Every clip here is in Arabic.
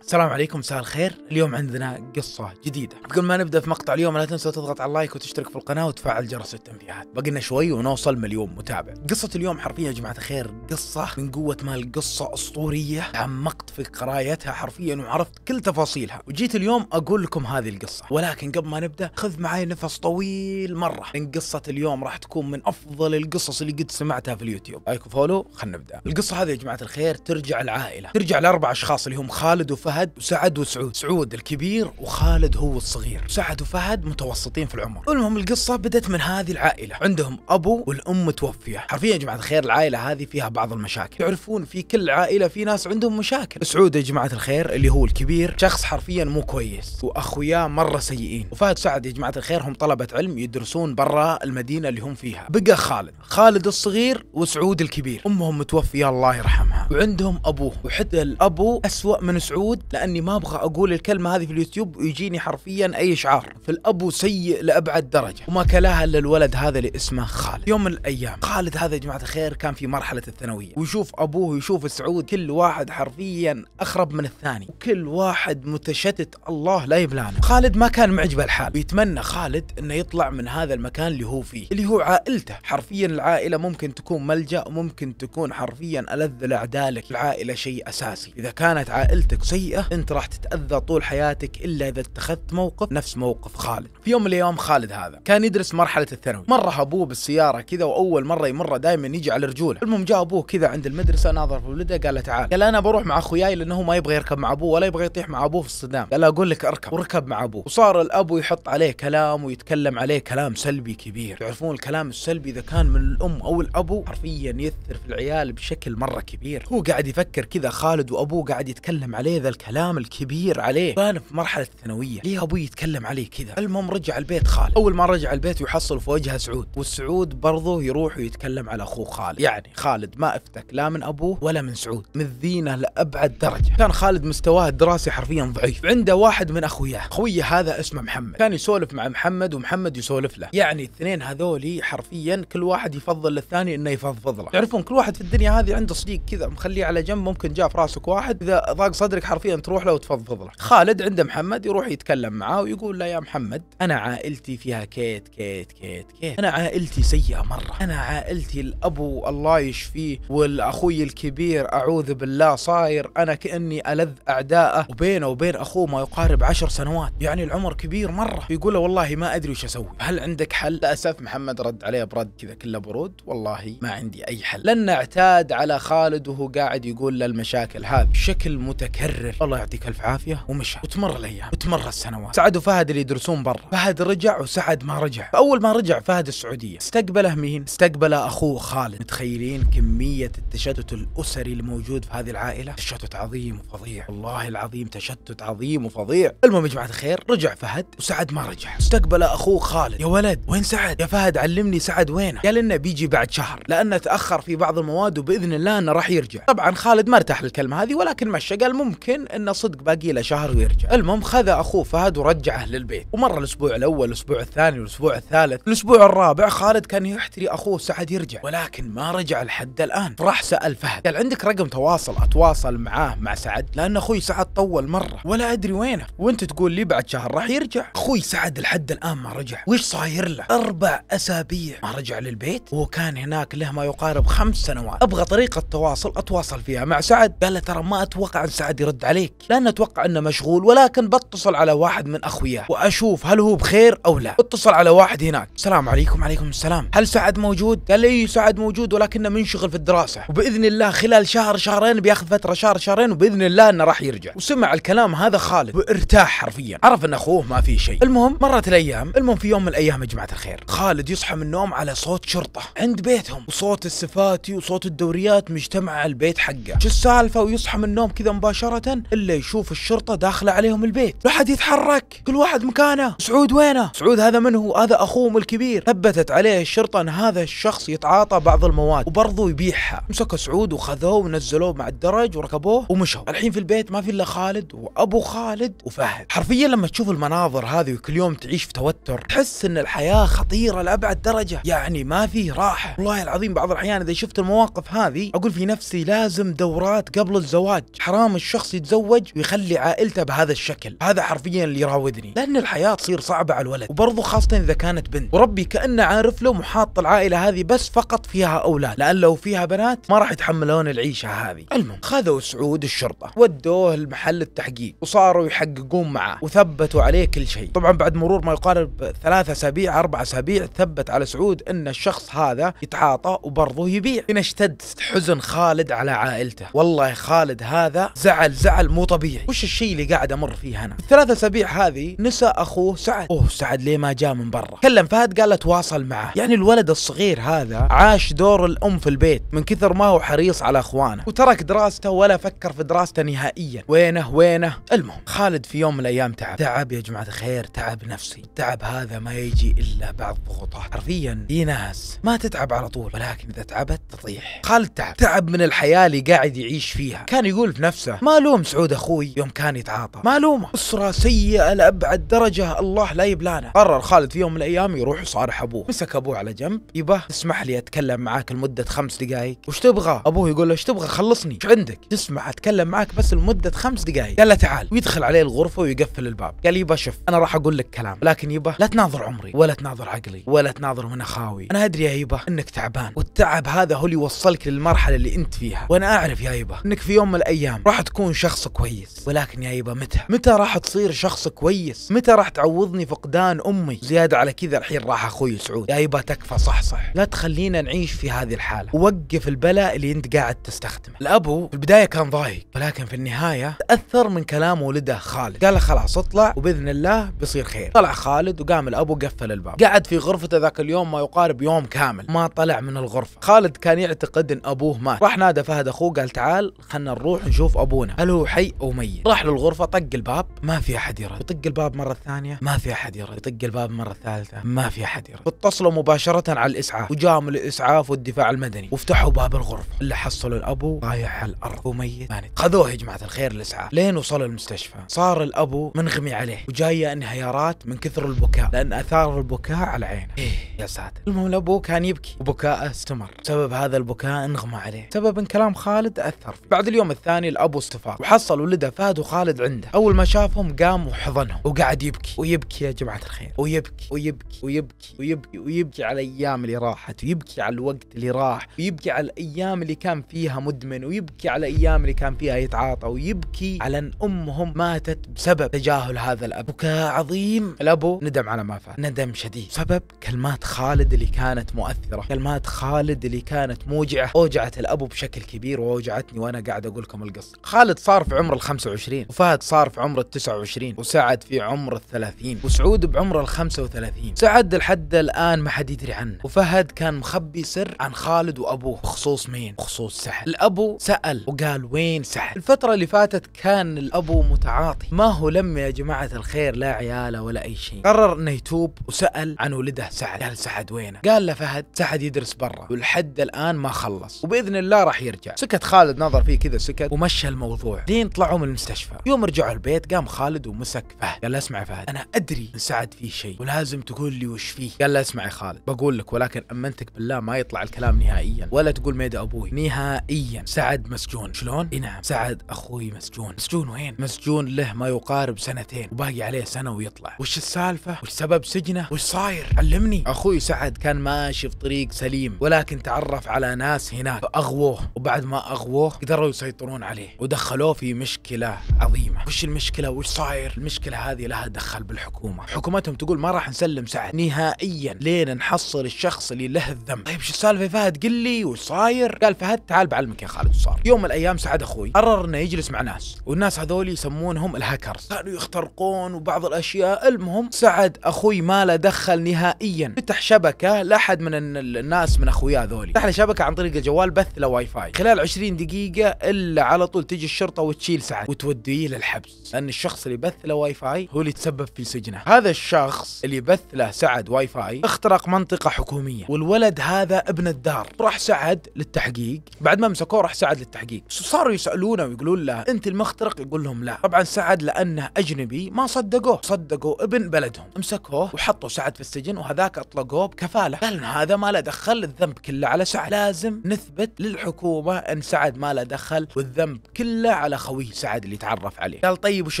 السلام عليكم مساء الخير اليوم عندنا قصة جديدة قبل ما نبدأ في مقطع اليوم لا تنسى تضغط على اللايك وتشترك في القناة وتفعل جرس التنبيهات بقينا شوي ونوصل مليون متابع قصة اليوم حرفيا يا جماعة الخير قصة من قوة ما القصة أسطورية عمقت في قرايتها حرفيا وعرفت كل تفاصيلها وجيت اليوم أقول لكم هذه القصة ولكن قبل ما نبدأ خذ معي نفس طويل مرة لأن قصة اليوم راح تكون من أفضل القصص اللي قد سمعتها في اليوتيوب لايك وفولو خلينا نبدأ القصة هذه يا جماعة الخير ترجع العائلة ترجع لأربع أشخاص اللي هم خالد فهد وسعد وسعود سعود الكبير وخالد هو الصغير سعد وفهد متوسطين في العمر المهم القصة بدت من هذه العائلة عندهم أبو والأم متوفية حرفيا يا جماعة الخير العائلة هذه فيها بعض المشاكل تعرفون في كل عائلة في ناس عندهم مشاكل سعود يا جماعة الخير اللي هو الكبير شخص حرفيا مو كويس واخوياه مره سيئين وفهد سعد يا جماعه الخير هم طلبه علم يدرسون برا المدينه اللي هم فيها بقى خالد خالد الصغير وسعود الكبير امهم متوفيه الله يرحمها وعندهم ابوه وحتى الابو اسوا من سعود موجود لاني ما ابغى اقول الكلمه هذه في اليوتيوب ويجيني حرفيا اي اشعار فالابو سيء لابعد درجه وما كلاها الا الولد هذا اللي اسمه خالد يوم من الايام خالد هذا يا جماعه الخير كان في مرحله الثانويه ويشوف ابوه ويشوف سعود كل واحد حرفيا اخرب من الثاني وكل واحد متشتت الله لا يبلانه خالد ما كان معجبه الحال ويتمنى خالد انه يطلع من هذا المكان اللي هو فيه اللي هو عائلته حرفيا العائله ممكن تكون ملجا وممكن تكون حرفيا الذ الاعداء لك العائله شيء اساسي اذا كانت عائلتك سيئة سيئه انت راح تتاذى طول حياتك الا اذا اتخذت موقف نفس موقف خالد في يوم من الايام خالد هذا كان يدرس مرحله الثانوي مره ابوه بالسياره كذا واول مره يمر دائما يجي على رجوله المهم جاء ابوه كذا عند المدرسه ناظر في ولده قال له تعال قال انا بروح مع اخوياي لانه ما يبغى يركب مع ابوه ولا يبغى يطيح مع ابوه في الصدام قال اقول لك اركب وركب مع ابوه وصار الابو يحط عليه كلام ويتكلم عليه كلام سلبي كبير تعرفون الكلام السلبي اذا كان من الام او الابو حرفيا يثر في العيال بشكل مره كبير هو قاعد يفكر كذا خالد وابوه قاعد يتكلم عليه ذا الكلام الكبير عليه كان في مرحله الثانويه ليه ابوي يتكلم عليه كذا المهم رجع البيت خالد اول ما رجع البيت يحصل في وجهه سعود والسعود برضه يروح ويتكلم على اخوه خالد يعني خالد ما افتك لا من ابوه ولا من سعود مذينا لابعد درجه كان خالد مستواه الدراسي حرفيا ضعيف عنده واحد من اخوياه خوية هذا اسمه محمد كان يسولف مع محمد ومحمد يسولف له يعني الاثنين هذولي حرفيا كل واحد يفضل للثاني انه يفضفض له تعرفون كل واحد في الدنيا هذه عنده صديق كذا مخليه على جنب ممكن جاء في راسك واحد اذا ضاق صدرك حرفيا حرفيا تروح له وتفضفض له خالد عنده محمد يروح يتكلم معاه ويقول له يا محمد انا عائلتي فيها كيت كيت كيت كيت انا عائلتي سيئه مره انا عائلتي الابو الله يشفيه والاخوي الكبير اعوذ بالله صاير انا كاني الذ اعدائه وبينه وبين اخوه ما يقارب عشر سنوات يعني العمر كبير مره يقول له والله ما ادري وش اسوي هل عندك حل للاسف محمد رد عليه برد كذا كله برود والله ما عندي اي حل لن اعتاد على خالد وهو قاعد يقول للمشاكل هذه بشكل متكرر المدرب الله يعطيك الف عافيه ومشى وتمر الايام وتمر السنوات سعد وفهد اللي يدرسون برا فهد رجع وسعد ما رجع فاول ما رجع فهد السعوديه استقبله مين استقبله اخوه خالد متخيلين كميه التشتت الاسري الموجود في هذه العائله تشتت عظيم وفظيع والله العظيم تشتت عظيم وفظيع المهم يا جماعه الخير رجع فهد وسعد ما رجع استقبله اخوه خالد يا ولد وين سعد يا فهد علمني سعد وينه قال لنا بيجي بعد شهر لانه تاخر في بعض المواد وباذن الله انه راح يرجع طبعا خالد ما ارتاح للكلمه هذه ولكن مشى قال ممكن بعدين انه صدق باقي له شهر ويرجع المهم خذ اخوه فهد ورجعه للبيت ومر الاسبوع الاول الاسبوع الثاني والاسبوع الثالث الاسبوع الرابع خالد كان يحتري اخوه سعد يرجع ولكن ما رجع لحد الان راح سال فهد قال عندك رقم تواصل اتواصل معاه مع سعد لان اخوي سعد طول مره ولا ادري وينه وانت تقول لي بعد شهر راح يرجع اخوي سعد لحد الان ما رجع وش صاير له اربع اسابيع ما رجع للبيت وكان هناك له ما يقارب خمس سنوات ابغى طريقه تواصل اتواصل فيها مع سعد قال له ترى ما اتوقع ان سعد يرد ارد عليك لا اتوقع انه مشغول ولكن بتصل على واحد من اخوياه واشوف هل هو بخير او لا اتصل على واحد هناك السلام عليكم عليكم السلام هل سعد موجود قال لي سعد موجود ولكنه منشغل في الدراسه وباذن الله خلال شهر شهرين بياخذ فتره شهر شهرين وباذن الله انه راح يرجع وسمع الكلام هذا خالد وارتاح حرفيا عرف ان اخوه ما في شيء المهم مرت الايام المهم في يوم من الايام يا جماعه الخير خالد يصحى من النوم على صوت شرطه عند بيتهم وصوت السفاتي وصوت الدوريات مجتمع البيت حقه شو السالفه ويصحى من النوم كذا مباشره إلا يشوف الشرطة داخلة عليهم البيت لا حد يتحرك كل واحد مكانه سعود وينه سعود هذا من هو هذا أخوهم الكبير ثبتت عليه الشرطة أن هذا الشخص يتعاطى بعض المواد وبرضه يبيعها مسكوا سعود وخذوه ونزلوه مع الدرج وركبوه ومشوا الحين في البيت ما في إلا خالد وأبو خالد وفهد حرفيا لما تشوف المناظر هذه وكل يوم تعيش في توتر تحس أن الحياة خطيرة لأبعد درجة يعني ما في راحة والله العظيم بعض الأحيان إذا شفت المواقف هذه أقول في نفسي لازم دورات قبل الزواج حرام الشخص يتزوج ويخلي عائلته بهذا الشكل هذا حرفيا اللي يراودني لان الحياه تصير صعبه على الولد وبرضه خاصه اذا كانت بنت وربي كانه عارف له محاط العائله هذه بس فقط فيها اولاد لان لو فيها بنات ما راح يتحملون العيشه هذه المهم خذوا سعود الشرطه ودوه لمحل التحقيق وصاروا يحققون معه وثبتوا عليه كل شيء طبعا بعد مرور ما يقارب ثلاثة اسابيع اربع اسابيع ثبت على سعود ان الشخص هذا يتعاطى وبرضه يبيع هنا اشتد حزن خالد على عائلته والله خالد هذا زعل زعل زعل مو طبيعي وش الشيء اللي قاعد امر فيه انا الثلاث اسابيع هذه نسى اخوه سعد اوه سعد ليه ما جاء من برا كلم فهد قال تواصل معه يعني الولد الصغير هذا عاش دور الام في البيت من كثر ما هو حريص على اخوانه وترك دراسته ولا فكر في دراسته نهائيا وينه وينه المهم خالد في يوم من الايام تعب تعب يا جماعه الخير تعب نفسي التعب هذا ما يجي الا بعد ضغوطات حرفيا في ناس ما تتعب على طول ولكن اذا تعبت تطيح خالد تعب تعب من الحياه اللي قاعد يعيش فيها كان يقول في نفسه ما لوم يوم سعود اخوي يوم كان يتعاطى ما لومه اسره سيئه لابعد درجه الله لا يبلانا قرر خالد في يوم من الايام يروح يصارح ابوه مسك ابوه على جنب يبه تسمح لي اتكلم معاك لمده خمس دقائق وش تبغى ابوه يقول له ايش تبغى خلصني ايش عندك تسمح اتكلم معاك بس لمده خمس دقائق قال له تعال ويدخل عليه الغرفه ويقفل الباب قال يبا شوف انا راح اقول لك كلام لكن يبا لا تناظر عمري ولا تناظر عقلي ولا تناظر من اخاوي انا ادري يا يبا انك تعبان والتعب هذا هو اللي يوصلك للمرحله اللي انت فيها وانا اعرف يا يبا انك في يوم من الايام راح تكون شخص شخص كويس ولكن يا يبا متى متى راح تصير شخص كويس متى راح تعوضني فقدان امي زياده على كذا الحين راح اخوي سعود يا يبا تكفى صحصح لا تخلينا نعيش في هذه الحاله وقف البلاء اللي انت قاعد تستخدمه الابو في البدايه كان ضايق ولكن في النهايه تاثر من كلام ولده خالد قال له خلاص اطلع وباذن الله بيصير خير طلع خالد وقام الابو قفل الباب قعد في غرفته ذاك اليوم ما يقارب يوم كامل ما طلع من الغرفه خالد كان يعتقد ان ابوه مات راح نادى فهد اخوه قال تعال خلنا نروح نشوف ابونا هل هو هو حي او ميت راح للغرفه طق الباب ما في احد يرد يطق الباب مره ثانيه ما في احد يرد يطق الباب مره ثالثه ما في احد يرد اتصلوا مباشره على الاسعاف وجام الاسعاف والدفاع المدني وفتحوا باب الغرفه اللي حصلوا الابو طايح على الارض وميت مانت خذوه يا جماعه الخير الاسعاف لين وصلوا المستشفى صار الابو منغمي عليه وجايه انهيارات من كثر البكاء لان اثار البكاء على عينه ايه يا ساتر المهم الابو كان يبكي وبكاءه استمر سبب هذا البكاء انغمى عليه سبب ان كلام خالد اثر فيه بعد اليوم الثاني الابو استفاق حصل ولده فهد وخالد عنده اول ما شافهم قام وحضنهم وقعد يبكي ويبكي يا جماعه الخير ويبكي ويبكي ويبكي ويبكي ويبكي على الايام اللي راحت ويبكي على الوقت اللي راح ويبكي على الايام اللي كان فيها مدمن ويبكي على الايام اللي كان فيها يتعاطى ويبكي على ان امهم ماتت بسبب تجاهل هذا الاب بكاء عظيم الابو ندم على ما فات ندم شديد سبب كلمات خالد اللي كانت مؤثره كلمات خالد اللي كانت موجعه اوجعت الابو بشكل كبير واوجعتني وانا قاعد اقول لكم القصه خالد صار صار في عمر ال 25 وفهد صار في عمر ال 29 وسعد في عمر ال 30 وسعود بعمر ال 35 سعد لحد الان ما حد يدري عنه وفهد كان مخبي سر عن خالد وابوه بخصوص مين بخصوص سحل الابو سال وقال وين سحل الفتره اللي فاتت كان الابو متعاطي ما هو لم يا جماعه الخير لا عياله ولا اي شيء قرر انه يتوب وسال عن ولده سعد قال سعد وينه قال له فهد سعد يدرس برا ولحد الان ما خلص وباذن الله راح يرجع سكت خالد نظر فيه كذا سكت ومشى الموضوع دين لين طلعوا من المستشفى يوم رجعوا البيت قام خالد ومسك فهد قال له اسمع يا فهد انا ادري ان سعد فيه شيء ولازم تقول لي وش فيه قال له اسمع يا خالد بقول لك ولكن امنتك بالله ما يطلع الكلام نهائيا ولا تقول ميد ابوي نهائيا سعد مسجون شلون اي نعم سعد اخوي مسجون مسجون وين مسجون له ما يقارب سنتين وباقي عليه سنه ويطلع وش السالفه وش سبب سجنه وش صاير علمني اخوي سعد كان ماشي في طريق سليم ولكن تعرف على ناس هناك فاغووه وبعد ما اغووه قدروا يسيطرون عليه ودخلوه في مشكلة عظيمة وش المشكلة وش صاير المشكلة هذه لها دخل بالحكومة حكومتهم تقول ما راح نسلم سعد نهائيا لين نحصل الشخص اللي له الذنب طيب شو السالفة فهد قل لي وش صاير قال فهد تعال بعلمك يا خالد صار يوم من الايام سعد اخوي قرر انه يجلس مع ناس والناس هذول يسمونهم الهاكرز كانوا يخترقون وبعض الاشياء المهم سعد اخوي ما له دخل نهائيا فتح شبكة لاحد من الناس من اخويا ذولي فتح له شبكة عن طريق الجوال بث له واي فاي خلال 20 دقيقة الا على طول تجي الشرطة الشرطه وتشيل سعد وتوديه للحبس لان الشخص اللي بث له واي فاي هو اللي تسبب في سجنه هذا الشخص اللي بث له سعد واي فاي اخترق منطقه حكوميه والولد هذا ابن الدار راح سعد للتحقيق بعد ما مسكوه راح سعد للتحقيق صاروا يسالونه ويقولون له انت المخترق يقول لهم لا طبعا سعد لانه اجنبي ما صدقوه صدقوا ابن بلدهم مسكوه وحطوا سعد في السجن وهذاك اطلقوه بكفاله قال هذا ما له دخل الذنب كله على سعد لازم نثبت للحكومه ان سعد ما له دخل والذنب كله على على خوي سعد اللي تعرف عليه قال طيب وش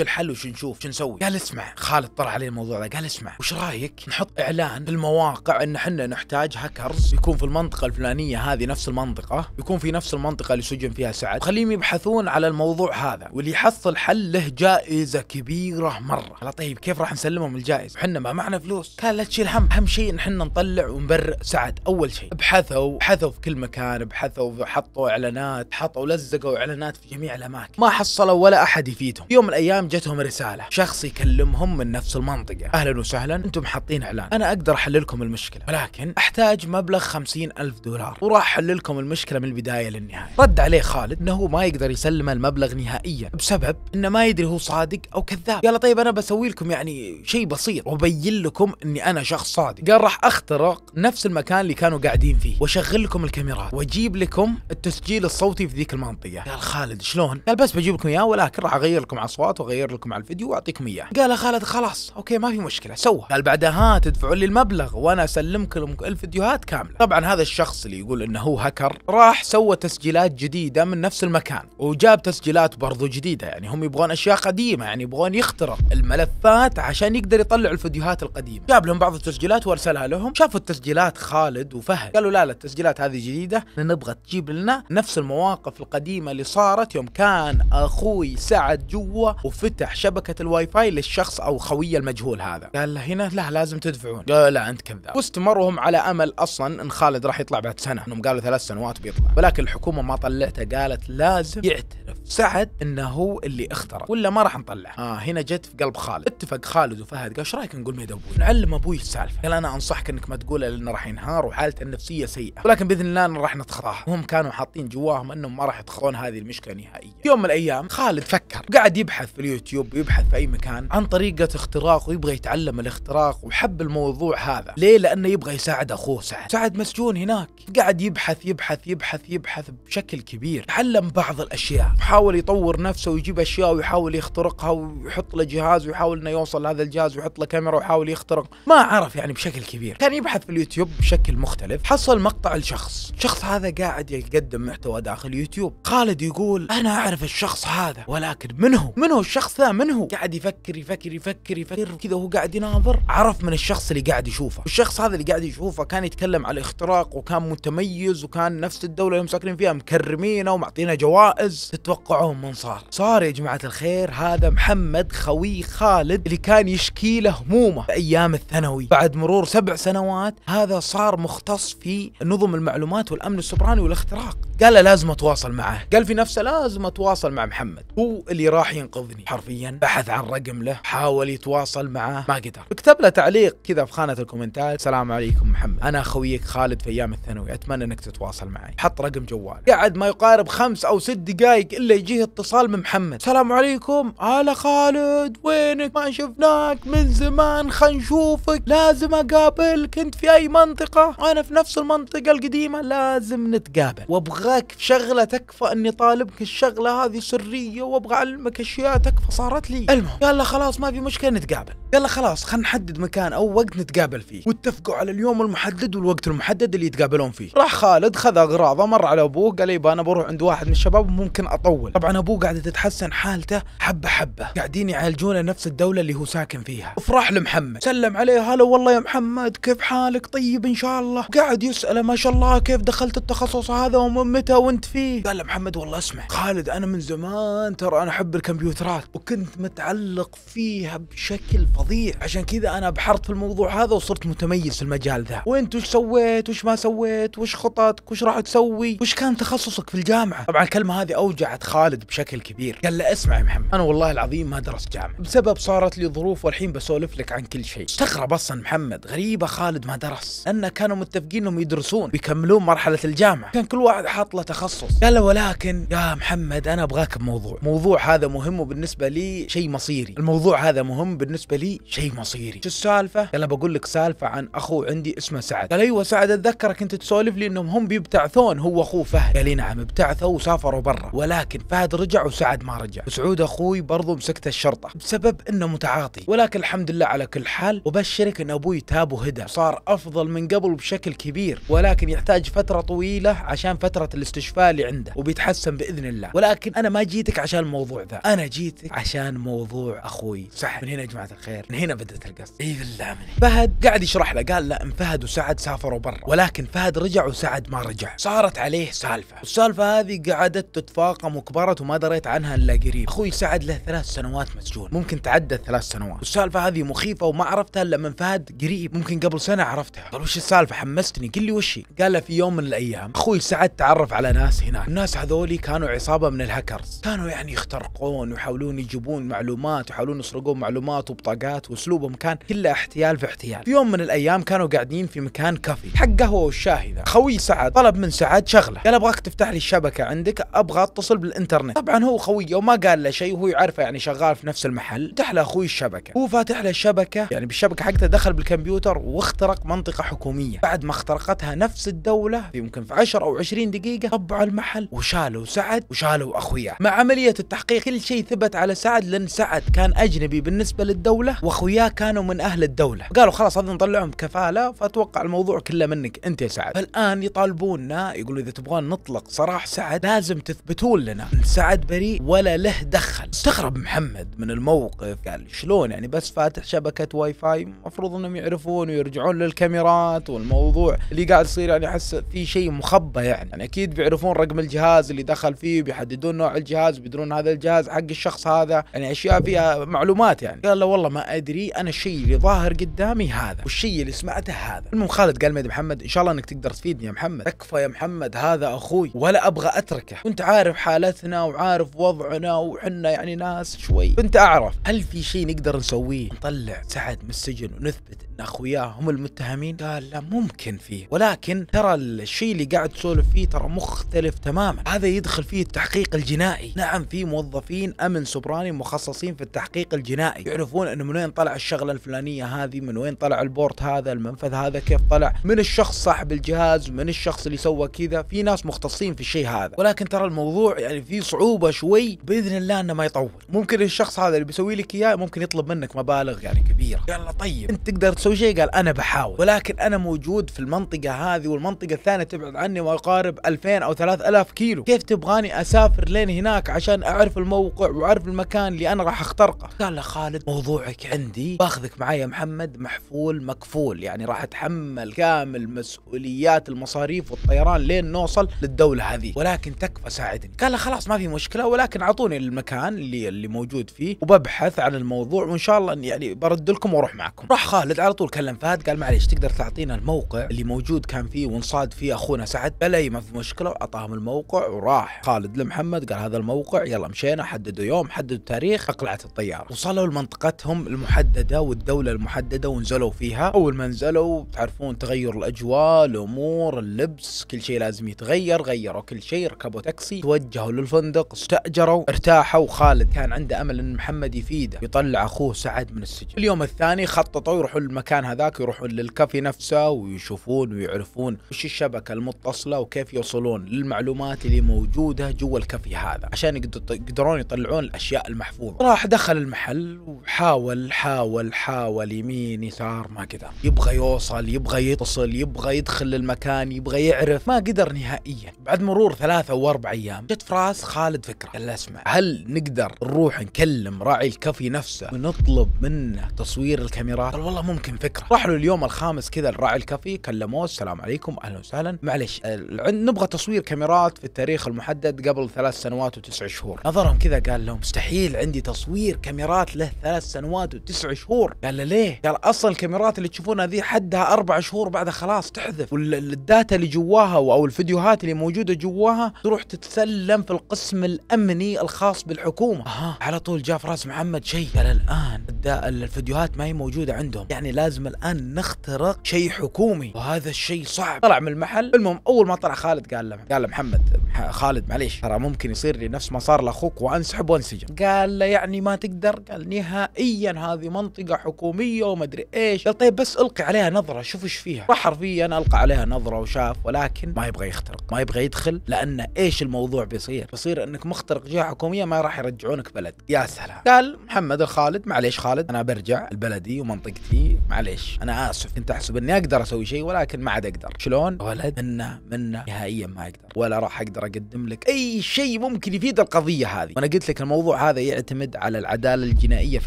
الحل وش نشوف شو نسوي قال اسمع خالد طلع عليه الموضوع ده قال اسمع وش رايك نحط اعلان في المواقع ان احنا نحتاج هاكرز يكون في المنطقه الفلانيه هذه نفس المنطقه يكون في نفس المنطقه اللي سجن فيها سعد خليهم يبحثون على الموضوع هذا واللي يحصل حل له جائزه كبيره مره قال طيب كيف راح نسلمهم الجائزه احنا ما معنا فلوس قال لا تشيل هم اهم شيء ان احنا نطلع ونبرئ سعد اول شيء ابحثوا بحثوا في كل مكان ابحثوا حطوا اعلانات حطوا لزقوا اعلانات في جميع الاماكن ما حصلوا ولا احد يفيدهم يوم من الايام جتهم رساله شخص يكلمهم من نفس المنطقه اهلا وسهلا انتم حاطين اعلان انا اقدر احل لكم المشكله ولكن احتاج مبلغ خمسين ألف دولار وراح احل لكم المشكله من البدايه للنهايه رد عليه خالد انه ما يقدر يسلم المبلغ نهائيا بسبب انه ما يدري هو صادق او كذاب قال طيب انا بسوي لكم يعني شيء بسيط وابين لكم اني انا شخص صادق قال راح اخترق نفس المكان اللي كانوا قاعدين فيه واشغل لكم الكاميرات واجيب لكم التسجيل الصوتي في ذيك المنطقه قال خالد شلون قال بس بس بجيب لكم اياه ولكن راح اغير لكم على الصوت واغير لكم على الفيديو واعطيكم اياه قال خالد خلاص اوكي ما في مشكله سوى قال بعدها تدفعوا لي المبلغ وانا اسلمكم الفيديوهات كامله طبعا هذا الشخص اللي يقول انه هو هكر راح سوى تسجيلات جديده من نفس المكان وجاب تسجيلات برضو جديده يعني هم يبغون اشياء قديمه يعني يبغون يخترق الملفات عشان يقدر يطلع الفيديوهات القديمه جاب لهم بعض التسجيلات وارسلها لهم شافوا التسجيلات خالد وفهد قالوا لا لا التسجيلات هذه جديده نبغى تجيب لنا نفس المواقف القديمه اللي صارت يوم كان اخوي سعد جوا وفتح شبكه الواي فاي للشخص او خويه المجهول هذا قال له هنا لا لازم تدفعون قال لا انت كذاب واستمرهم على امل اصلا ان خالد راح يطلع بعد سنه انهم قالوا ثلاث سنوات بيطلع ولكن الحكومه ما طلعته قالت لازم يعترف سعد انه هو اللي اخترق ولا ما راح نطلعه اه هنا جت في قلب خالد اتفق خالد وفهد قال ايش رايك نقول ميد ابوي نعلم ابوي السالفه قال انا انصحك انك ما تقوله لانه راح ينهار وحالته النفسيه سيئه ولكن باذن الله راح نتخطاها وهم كانوا حاطين جواهم انهم ما راح يتخطون هذه المشكله نهائيا يوم الايام خالد فكر قاعد يبحث في اليوتيوب ويبحث في اي مكان عن طريقه اختراق ويبغى يتعلم الاختراق وحب الموضوع هذا ليه لانه يبغى يساعد اخوه سعد سعد مسجون هناك قاعد يبحث يبحث يبحث يبحث بشكل كبير تعلم بعض الاشياء وحاول يطور نفسه ويجيب اشياء ويحاول يخترقها ويحط له جهاز ويحاول انه يوصل لهذا الجهاز ويحط له كاميرا ويحاول يخترق ما عرف يعني بشكل كبير كان يبحث في اليوتيوب بشكل مختلف حصل مقطع لشخص الشخص هذا قاعد يقدم محتوى داخل يوتيوب خالد يقول انا اعرف الشخص هذا ولكن من هو من هو الشخص ذا من هو قاعد يفكر يفكر يفكر يفكر كذا وهو قاعد يناظر عرف من الشخص اللي قاعد يشوفه الشخص هذا اللي قاعد يشوفه كان يتكلم على الاختراق وكان متميز وكان نفس الدوله اللي مسكرين فيها مكرمينه ومعطينا جوائز تتوقعون من صار صار يا جماعه الخير هذا محمد خوي خالد اللي كان يشكي له همومه في ايام الثانوي بعد مرور سبع سنوات هذا صار مختص في نظم المعلومات والامن السبراني والاختراق قال لازم اتواصل معه قال في نفسه لازم اتواصل يتواصل مع محمد هو اللي راح ينقذني حرفيا بحث عن رقم له حاول يتواصل معاه ما قدر اكتب له تعليق كذا في خانه الكومنتات السلام عليكم محمد انا خويك خالد في ايام الثانوي اتمنى انك تتواصل معي حط رقم جوال قعد ما يقارب خمس او ست دقائق الا يجيه اتصال من محمد السلام عليكم هلا خالد وينك ما شفناك من زمان خلينا نشوفك لازم اقابلك انت في اي منطقه انا في نفس المنطقه القديمه لازم نتقابل وابغاك في شغله تكفى اني طالبك الشغله هذه هذه سريه وابغى اعلمك اشياء تكفى صارت لي المهم قال له خلاص ما في مشكله نتقابل قال له خلاص خلينا نحدد مكان او وقت نتقابل فيه واتفقوا على اليوم المحدد والوقت المحدد اللي يتقابلون فيه راح خالد خذ اغراضه مر على ابوه قال يبا انا بروح عند واحد من الشباب وممكن اطول طبعا ابوه قاعده تتحسن حالته حبه حبه قاعدين يعالجونه نفس الدوله اللي هو ساكن فيها وفرح لمحمد سلم عليه هلا والله يا محمد كيف حالك طيب ان شاء الله قاعد يساله ما شاء الله كيف دخلت التخصص هذا ومن متى وانت فيه قال له محمد والله اسمع خالد انا من من زمان ترى انا احب الكمبيوترات وكنت متعلق فيها بشكل فظيع عشان كذا انا بحرت في الموضوع هذا وصرت متميز في المجال ذا وانت وش سويت وش ما سويت وش خططك وش راح تسوي وش كان تخصصك في الجامعه طبعا الكلمه هذه اوجعت خالد بشكل كبير قال له اسمع يا محمد انا والله العظيم ما درست جامعه بسبب صارت لي ظروف والحين بسولف لك عن كل شيء استغرب اصلا محمد غريبه خالد ما درس لان كانوا متفقين انهم يدرسون ويكملون مرحله الجامعه كان كل واحد حاط له تخصص قال له ولكن يا محمد انا ابغاك بموضوع موضوع هذا مهم وبالنسبه لي شيء مصيري الموضوع هذا مهم بالنسبه لي شيء مصيري شو السالفه قال بقول لك سالفه عن اخو عندي اسمه سعد قال ايوه سعد اتذكرك انت تسولف لي انهم هم بيبتعثون هو اخوه فهد قال نعم ابتعثوا وسافروا برا ولكن فهد رجع وسعد ما رجع وسعود اخوي برضو مسكته الشرطه بسبب انه متعاطي ولكن الحمد لله على كل حال وبشرك ان ابوي تاب وهدى صار افضل من قبل بشكل كبير ولكن يحتاج فتره طويله عشان فتره الاستشفاء اللي عنده وبيتحسن باذن الله ولكن انا ما جيتك عشان الموضوع ذا انا جيتك عشان موضوع اخوي صح من هنا يا جماعه الخير من هنا بدات القصه اي بالله من فهد قاعد يشرح له قال لا ان فهد وسعد سافروا برا ولكن فهد رجع وسعد ما رجع صارت عليه سالفه والسالفه هذه قعدت تتفاقم وكبرت وما دريت عنها الا قريب اخوي سعد له ثلاث سنوات مسجون ممكن تعدى ثلاث سنوات والسالفه هذه مخيفه وما عرفتها الا من فهد قريب ممكن قبل سنه عرفتها قال وش السالفه حمستني قل لي وش قال له في يوم من الايام اخوي سعد تعرف على ناس هناك الناس هذولي كانوا عصابه من الهكا هاكرز كانوا يعني يخترقون ويحاولون يجيبون معلومات ويحاولون يسرقون معلومات وبطاقات واسلوبهم كان كله احتيال في احتيال في يوم من الايام كانوا قاعدين في مكان كافي حق قهوه والشاهي ذا خوي سعد طلب من سعد شغله قال ابغاك تفتح لي الشبكه عندك ابغى اتصل بالانترنت طبعا هو خويه وما قال له شيء وهو يعرفه يعني شغال في نفس المحل فتح له اخوي الشبكه هو فاتح له الشبكه يعني بالشبكه حقته دخل بالكمبيوتر واخترق منطقه حكوميه بعد ما اخترقتها نفس الدوله يمكن في 10 او 20 دقيقه طبعوا المحل وشالوا سعد وشالوا اخوي اخوياه مع عمليه التحقيق كل شيء ثبت على سعد لان سعد كان اجنبي بالنسبه للدوله واخوياه كانوا من اهل الدوله قالوا خلاص هذا نطلعهم كفاله فاتوقع الموضوع كله منك انت يا سعد فالان يطالبوننا يقولوا اذا تبغون نطلق سراح سعد لازم تثبتون لنا ان سعد بريء ولا له دخل استغرب محمد من الموقف قال شلون يعني بس فاتح شبكه واي فاي المفروض انهم يعرفون ويرجعون للكاميرات والموضوع اللي قاعد يصير يعني احس في شيء مخبى يعني. يعني اكيد بيعرفون رقم الجهاز اللي دخل فيه بيحددون نوع الجهاز بيدرون هذا الجهاز حق الشخص هذا يعني اشياء فيها معلومات يعني قال له والله ما ادري انا الشيء اللي ظاهر قدامي هذا والشيء اللي سمعته هذا المهم خالد قال ميد محمد ان شاء الله انك تقدر تفيدني يا محمد تكفى يا محمد هذا اخوي ولا ابغى اتركه كنت عارف حالتنا وعارف وضعنا وحنا يعني ناس شوي كنت اعرف هل في شيء نقدر نسويه نطلع سعد من السجن ونثبت اخوياه هم المتهمين قال لا ممكن فيه ولكن ترى الشيء اللي قاعد تسولف فيه ترى مختلف تماما هذا يدخل فيه التحقيق الجنائي نعم في موظفين امن سبراني مخصصين في التحقيق الجنائي يعرفون انه من وين طلع الشغله الفلانيه هذه من وين طلع البورت هذا المنفذ هذا كيف طلع من الشخص صاحب الجهاز من الشخص اللي سوى كذا في ناس مختصين في الشيء هذا ولكن ترى الموضوع يعني فيه صعوبه شوي باذن الله انه ما يطول ممكن الشخص هذا اللي بيسوي لك اياه ممكن يطلب منك مبالغ يعني كبيره يلا طيب انت تقدر تسوي سوي شيء قال انا بحاول ولكن انا موجود في المنطقه هذه والمنطقه الثانيه تبعد عني ما يقارب 2000 او 3000 كيلو كيف تبغاني اسافر لين هناك عشان اعرف الموقع واعرف المكان اللي انا راح اخترقه قال له خالد موضوعك عندي باخذك معي يا محمد محفول مكفول يعني راح اتحمل كامل مسؤوليات المصاريف والطيران لين نوصل للدوله هذه ولكن تكفى ساعدني قال له خلاص ما في مشكله ولكن اعطوني المكان اللي اللي موجود فيه وببحث عن الموضوع وان شاء الله يعني برد لكم واروح معكم راح خالد على على طول كلم فهد قال معليش تقدر تعطينا الموقع اللي موجود كان فيه وانصاد فيه اخونا سعد بلا ما في مشكله واعطاهم الموقع وراح خالد لمحمد قال هذا الموقع يلا مشينا حددوا يوم حددوا تاريخ اقلعت الطياره وصلوا لمنطقتهم المحدده والدوله المحدده ونزلوا فيها اول ما نزلوا تعرفون تغير الاجواء الامور اللبس كل شيء لازم يتغير غيروا كل شيء ركبوا تاكسي توجهوا للفندق استاجروا ارتاحوا وخالد كان عنده امل ان محمد يفيده يطلع اخوه سعد من السجن اليوم الثاني خططوا يروحوا المكان هذاك يروحون للكافي نفسه ويشوفون ويعرفون وش الشبكة المتصلة وكيف يوصلون للمعلومات اللي موجودة جوا الكافي هذا عشان يقدرون يطلعون الأشياء المحفوظة راح دخل المحل وحاول حاول حاول يمين يسار ما قدر يبغى يوصل يبغى يتصل يبغى يدخل للمكان يبغى يعرف ما قدر نهائيا بعد مرور ثلاثة أو أربع أيام جت في راس خالد فكرة قال اسمع هل نقدر نروح نكلم راعي الكافي نفسه ونطلب منه تصوير الكاميرات قال والله ممكن فكرة راح له اليوم الخامس كذا الراعي الكافي كلموه السلام عليكم أهلا وسهلا معلش نبغى تصوير كاميرات في التاريخ المحدد قبل ثلاث سنوات وتسع شهور نظرهم كذا قال لهم مستحيل عندي تصوير كاميرات له ثلاث سنوات وتسع شهور قال له ليه قال أصلا الكاميرات اللي تشوفونها ذي حدها أربع شهور بعدها خلاص تحذف والداتا اللي جواها أو الفيديوهات اللي موجودة موجوده جواها تروح تتسلم في القسم الامني الخاص بالحكومه أها على طول جاء في راس محمد شيء قال الان الفيديوهات ما هي موجوده عندهم يعني لازم الان نخترق شيء حكومي وهذا الشيء صعب طلع من المحل المهم اول ما طلع خالد قال له قال له محمد خالد معليش ترى ممكن يصير لي نفس ما صار لاخوك وانسحب وانسجن قال له يعني ما تقدر قال نهائيا هذه منطقه حكوميه ومدري ايش قال طيب بس القي عليها نظره شوف ايش فيها راح حرفيا القى عليها نظره وشاف ولكن ما يبغى يخترق ما يبغى يدخل لان ايش الموضوع بيصير بيصير انك مخترق جهه حكوميه ما راح يرجعونك بلد يا سلام قال محمد الخالد معليش خالد انا برجع لبلدي ومنطقتي معليش انا اسف كنت احسب اني اقدر اسوي شيء ولكن ما عاد اقدر شلون ولد منا منا نهائيا ما اقدر ولا راح اقدر اقدم لك اي شيء ممكن يفيد القضيه هذه وانا قلت لك الموضوع هذا يعتمد على العداله الجنائيه في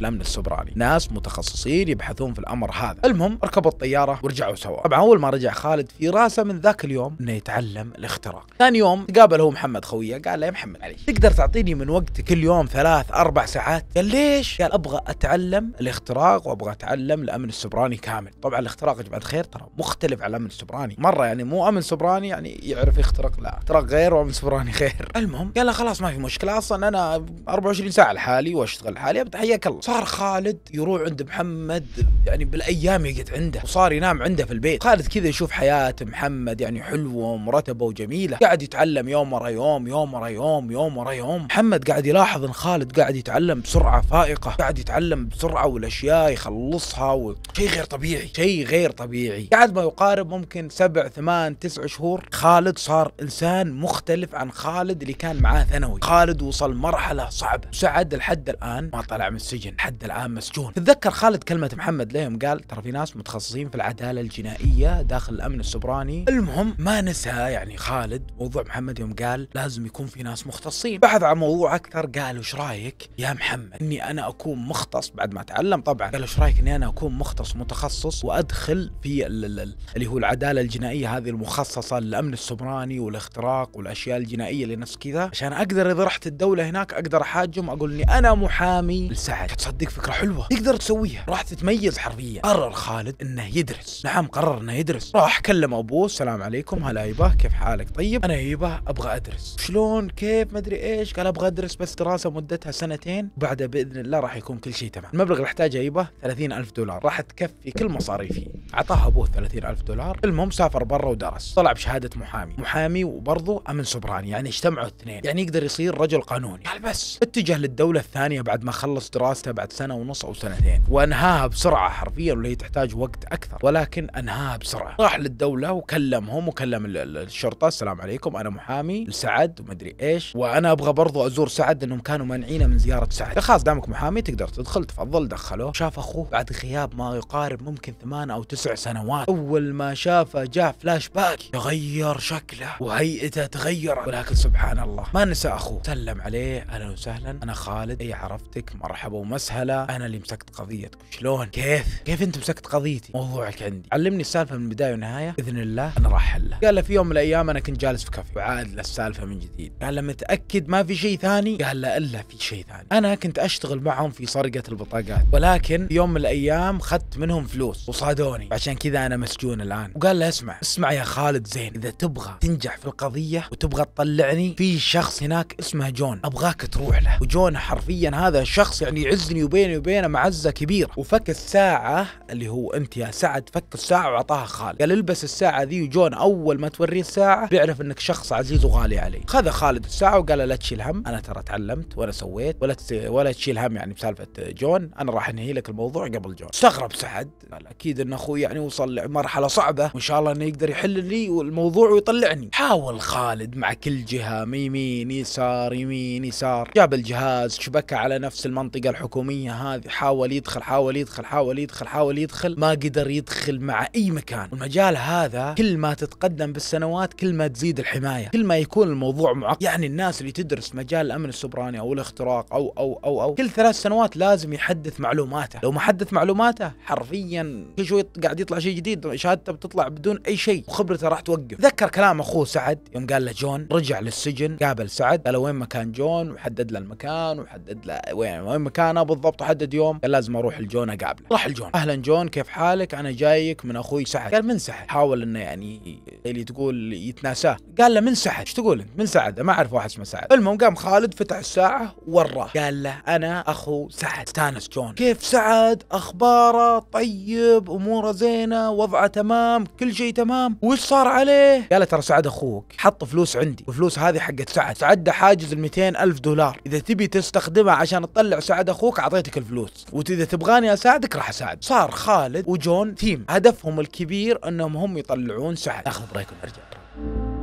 الامن السبراني ناس متخصصين يبحثون في الامر هذا المهم ركبوا الطياره ورجعوا سوا طبعا اول ما رجع خالد في راسه من ذاك اليوم انه يتعلم الاختراق ثاني يوم تقابل هو محمد خويه قال له يا محمد معليش تقدر تعطيني من وقتك كل يوم ثلاث اربع ساعات قال ليش قال ابغى اتعلم الاختراق وابغى اتعلم الامن السبراني كامل طبعا الاختراق يا جماعه الخير ترى مختلف عن الامن السبراني مره يعني مو امن سبراني يعني يعرف يخترق لا اختراق غير رامي صبراني خير المهم قال له خلاص ما في مشكله اصلا انا 24 ساعه لحالي واشتغل حالي حياك الله صار خالد يروح عند محمد يعني بالايام يقعد عنده وصار ينام عنده في البيت خالد كذا يشوف حياه محمد يعني حلوه ومرتبه وجميله قاعد يتعلم يوم ورا يوم يوم ورا يوم يوم ورا يوم محمد قاعد يلاحظ ان خالد قاعد يتعلم بسرعه فائقه قاعد يتعلم بسرعه والاشياء يخلصها و... شيء غير طبيعي شيء غير طبيعي بعد ما يقارب ممكن سبع ثمان تسع شهور خالد صار انسان مختلف يختلف عن خالد اللي كان معاه ثانوي خالد وصل مرحلة صعبة سعد لحد الآن ما طلع من السجن حد الآن مسجون تتذكر خالد كلمة محمد ليهم قال ترى في ناس متخصصين في العدالة الجنائية داخل الأمن السبراني المهم ما نسى يعني خالد موضوع محمد يوم قال لازم يكون في ناس مختصين بحث عن موضوع أكثر قال وش رايك يا محمد إني أنا أكون مختص بعد ما تعلم طبعا قال وش رايك إني أنا أكون مختص متخصص وأدخل في اللي هو العدالة الجنائية هذه المخصصة للأمن السبراني والاختراق والأشياء الاشياء الجنائيه لنفس كذا عشان اقدر اذا رحت الدوله هناك اقدر احاجم اقول اني انا محامي لسعد تصدق فكره حلوه تقدر تسويها راح تتميز حرفيا قرر خالد انه يدرس نعم قرر انه يدرس راح كلم ابوه السلام عليكم هلا يباه كيف حالك طيب انا يباه ابغى ادرس شلون كيف ما ادري ايش قال ابغى ادرس بس دراسه مدتها سنتين وبعدها باذن الله راح يكون كل شيء تمام المبلغ اللي احتاجه يباه 30 ألف دولار راح تكفي كل مصاريفي اعطاها ابوه 30 ألف دولار المهم سافر برا ودرس طلع بشهاده محامي محامي وبرضه امن الصبراني يعني اجتمعوا الاثنين يعني يقدر يصير رجل قانوني قال بس اتجه للدولة الثانية بعد ما خلص دراسته بعد سنة ونص أو سنتين وأنهاها بسرعة حرفيا وهي تحتاج وقت أكثر ولكن أنهاها بسرعة راح للدولة وكلمهم وكلم الشرطة السلام عليكم أنا محامي لسعد ومدري إيش وأنا أبغى برضو أزور سعد لأنهم كانوا مانعينه من زيارة سعد خلاص دامك محامي تقدر تدخل تفضل دخلوه شاف أخوه بعد غياب ما يقارب ممكن ثمان أو تسع سنوات أول ما شافه جاء فلاش باك تغير شكله وهيئته تغير كثيرة ولكن سبحان الله ما نسى اخوه سلم عليه اهلا وسهلا انا خالد اي عرفتك مرحبا ومسهلا انا اللي مسكت قضيتك شلون كيف كيف انت مسكت قضيتي موضوعك عندي علمني السالفه من البدايه والنهايه باذن الله انا راح حلها قال له في يوم من الايام انا كنت جالس في كافي وعاد له السالفه من جديد قال له متاكد ما في شيء ثاني قال له الا في شيء ثاني انا كنت اشتغل معهم في سرقه البطاقات ولكن في يوم من الايام خدت منهم فلوس وصادوني عشان كذا انا مسجون الان وقال له اسمع اسمع يا خالد زين اذا تبغى تنجح في القضيه وتبغى تبغى تطلعني في شخص هناك اسمه جون ابغاك تروح له وجون حرفيا هذا شخص يعني يعزني وبيني وبينه معزه كبيره وفك الساعه اللي هو انت يا سعد فك الساعه واعطاها خالد قال البس الساعه ذي وجون اول ما توريه الساعه بيعرف انك شخص عزيز وغالي علي خذ خالد الساعه وقال لا تشيل هم انا ترى تعلمت وانا سويت ولا تس... ولا تشيل هم يعني بسالفه جون انا راح انهي لك الموضوع قبل جون استغرب سعد قال اكيد ان اخوي يعني وصل لمرحله صعبه وان شاء الله انه يقدر يحل لي الموضوع ويطلعني حاول خالد مع كل جهة يمين يسار يمين يسار جاب الجهاز شبكة على نفس المنطقة الحكومية هذه حاول يدخل حاول يدخل حاول يدخل حاول يدخل ما قدر يدخل مع أي مكان المجال هذا كل ما تتقدم بالسنوات كل ما تزيد الحماية كل ما يكون الموضوع معقد يعني الناس اللي تدرس مجال الأمن السبراني أو الاختراق أو أو أو أو كل ثلاث سنوات لازم يحدث معلوماته لو ما حدث معلوماته حرفيا كل شوي قاعد يطلع شيء جديد شهادته بتطلع بدون أي شيء وخبرته راح توقف ذكر كلام أخوه سعد يوم قال له جون جون رجع للسجن قابل سعد قال وين مكان جون وحدد له المكان وحدد له وين وين مكانه بالضبط وحدد يوم قال لازم اروح لجون اقابله راح لجون اهلا جون كيف حالك انا جايك من اخوي سعد قال من سعد حاول انه يعني اللي تقول يتناساه قال له من سعد ايش تقول انت من سعد ما اعرف واحد اسمه سعد المهم قام خالد فتح الساعه وراه قال له انا اخو سعد استانس جون كيف سعد اخباره طيب اموره زينه وضعه تمام كل شيء تمام وش صار عليه قال ترى سعد اخوك حط فلوس عندي والفلوس هذه حقت سعد سعد حاجز ال 200 ألف دولار إذا تبي تستخدمها عشان تطلع سعد أخوك أعطيتك الفلوس وإذا تبغاني أساعدك راح أساعد صار خالد وجون تيم هدفهم الكبير أنهم هم يطلعون سعد ناخذ بريك ونرجع